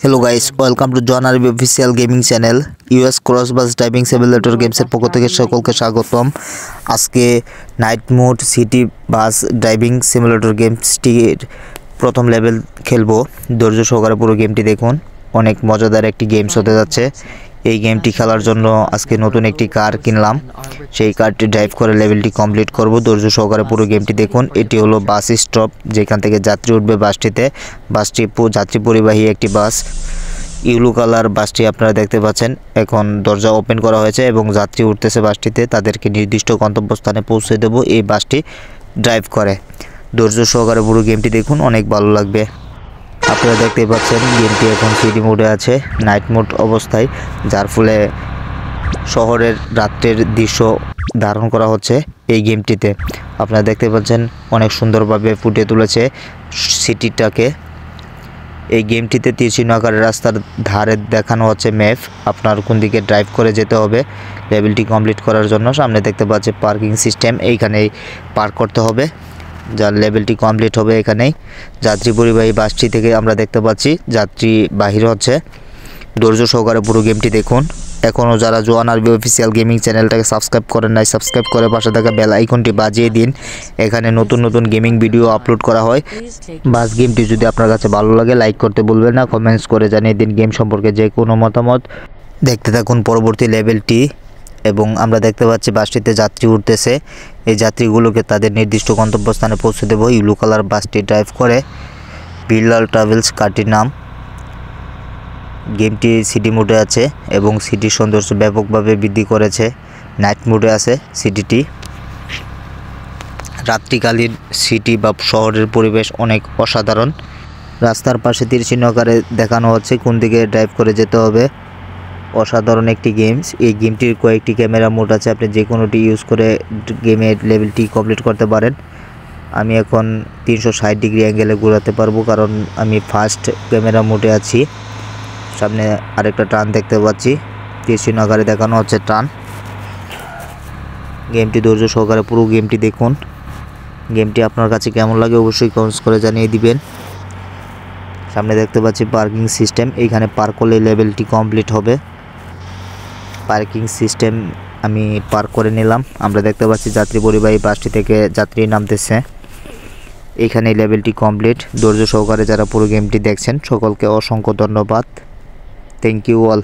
hello guys welcome to John RB official gaming channel US cross bus driving simulator গেমসের পক্ষ থেকে সকলকে স্বাগতম আজকে night mode city bus driving simulator গেমসটির প্রথম লেভেল খেলবো ধৈর্য সহকারে পুরো গেমটি দেখুন অনেক মজাদার একটি গেমস হতে যাচ্ছে এই গেমটি খেলার জন্য আজকে নতুন একটি কার কিনলাম সেই কারটি ড্রাইভ করে লেভেলটি কমপ্লিট করব ধৈর্য সহকারে পুরো গেমটি দেখুন এটি হলো বাস স্টপ যেখান থেকে যাত্রী উঠবে বাসটিতে বাসটি যাত্রী পরিবাহী একটি বাস ইউলু কালার বাসটি আপনারা দেখতে পাচ্ছেন এখন দরজা ওপেন করা হয়েছে এবং যাত্রী উঠতেছে বাসটিতে তাদেরকে নির্দিষ্ট গন্তব্যস্থানে পৌঁছে দেব এই বাসটি ড্রাইভ করে ধৈর্য সহকারে পুরো গেমটি দেখুন অনেক ভালো লাগবে আপনারা দেখতেই পাচ্ছেন গেমটি এখন সিডি মোডে আছে নাইট মোড অবস্থায় যার ফলে শহরের রাত্রের দৃশ্য ধারণ করা হচ্ছে এই গেমটিতে আপনারা দেখতে পাচ্ছেন অনেক সুন্দরভাবে ফুটিয়ে তুলেছে সিটিটাকে এই গেমটিতে তীরচিহ্ন আকারে রাস্তার ধারে দেখানো হচ্ছে ম্যাপ আপনার কোন দিকে ড্রাইভ করে যেতে হবে লেভেলটি কমপ্লিট করার জন্য সামনে দেখতে পাচ্ছে পার্কিং সিস্টেম এইখানেই পার্ক করতে হবে যার লেভেলটি কমপ্লিট হবে এখানেই যাত্রী পরিবাহী বাসটি থেকে আমরা দেখতে পাচ্ছি যাত্রী বাহির হচ্ছে ধৈর্য সহকারে পুরো গেমটি দেখুন এখনও যারা জোয়ান আরবি অফিসিয়াল গেমিং চ্যানেলটাকে সাবস্ক্রাইব করেন নাই সাবস্ক্রাইব করে পাশে থাকা বেল আইকনটি বাজিয়ে দিন এখানে নতুন নতুন গেমিং ভিডিও আপলোড করা হয় বাস গেমটি যদি আপনার কাছে ভালো লাগে লাইক করতে বলবেন না কমেন্টস করে জানিয়ে দিন গেম সম্পর্কে যে কোনো মতামত দেখতে থাকুন পরবর্তী লেভেলটি এবং আমরা দেখতে পাচ্ছি বাসটিতে যাত্রী উঠতেছে এই যাত্রীগুলোকে তাদের নির্দিষ্ট গন্তব্যস্থানে পৌঁছে দেবো ইউলু কালার বাসটি ড্রাইভ করে বিড়লাল ট্রাভেলস কাটির নাম গেমটি সিডি মোডে আছে এবং সিটির সৌন্দর্য ব্যাপকভাবে বৃদ্ধি করেছে নাইট মোডে আছে সিটিটি রাত্রিকালীন সিটি বা শহরের পরিবেশ অনেক অসাধারণ রাস্তার পাশে তীর চিহ্নকারে দেখানো হচ্ছে কোন দিকে ড্রাইভ করে যেতে হবে অসাধারণ একটি গেমস এই গেমটির কয়েকটি ক্যামেরা মোড আছে আপনি যে কোনোটি ইউজ করে গেমের লেভেলটি কমপ্লিট করতে পারেন আমি এখন তিনশো ষাট ডিগ্রি অ্যাঙ্গেলে ঘোরাতে পারবো কারণ আমি ফার্স্ট ক্যামেরা মোডে আছি সামনে আরেকটা টান দেখতে পাচ্ছি তীর্চিহ্ন আকারে দেখানো হচ্ছে টান গেমটি ধৈর্য সহকারে পুরো গেমটি দেখুন গেমটি আপনার কাছে কেমন লাগে অবশ্যই কমেন্টস করে জানিয়ে দিবেন সামনে দেখতে পাচ্ছি পার্কিং সিস্টেম এইখানে পার্ক করলে লেভেলটি কমপ্লিট হবে পার্কিং সিস্টেম আমি পার্ক করে নিলাম আমরা দেখতে পাচ্ছি যাত্রী পরিবাহী বাসটি থেকে যাত্রী নামতেছে এখানে লেভেলটি কমপ্লিট ধৈর্য সহকারে যারা পুরো গেমটি দেখছেন সকলকে অসংখ্য ধন্যবাদ থ্যাংক ইউ অল